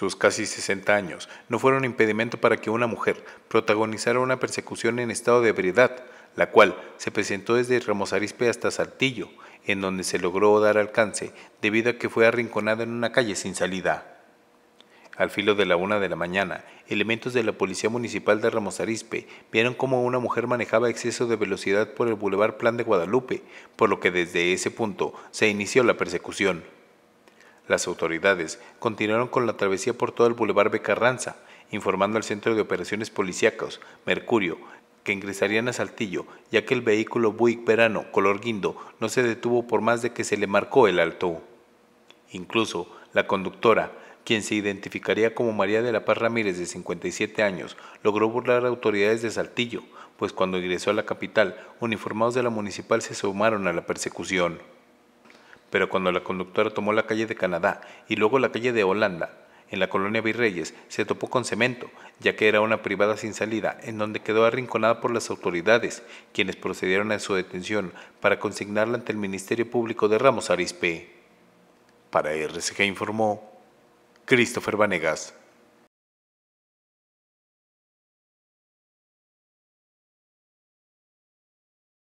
Sus casi 60 años no fueron impedimento para que una mujer protagonizara una persecución en estado de ebriedad, la cual se presentó desde Ramos Arispe hasta Saltillo, en donde se logró dar alcance debido a que fue arrinconada en una calle sin salida. Al filo de la una de la mañana, elementos de la Policía Municipal de Ramos Arispe vieron cómo una mujer manejaba exceso de velocidad por el Boulevard Plan de Guadalupe, por lo que desde ese punto se inició la persecución. Las autoridades continuaron con la travesía por todo el Boulevard Becarranza, informando al Centro de Operaciones Policiacos, Mercurio, que ingresarían a Saltillo, ya que el vehículo Buick Verano color guindo no se detuvo por más de que se le marcó el alto. Incluso la conductora, quien se identificaría como María de la Paz Ramírez de 57 años, logró burlar a autoridades de Saltillo, pues cuando ingresó a la capital, uniformados de la municipal se sumaron a la persecución pero cuando la conductora tomó la calle de Canadá y luego la calle de Holanda, en la colonia Virreyes, se topó con cemento, ya que era una privada sin salida, en donde quedó arrinconada por las autoridades, quienes procedieron a su detención para consignarla ante el Ministerio Público de Ramos Arispe. Para RCG informó Christopher Vanegas.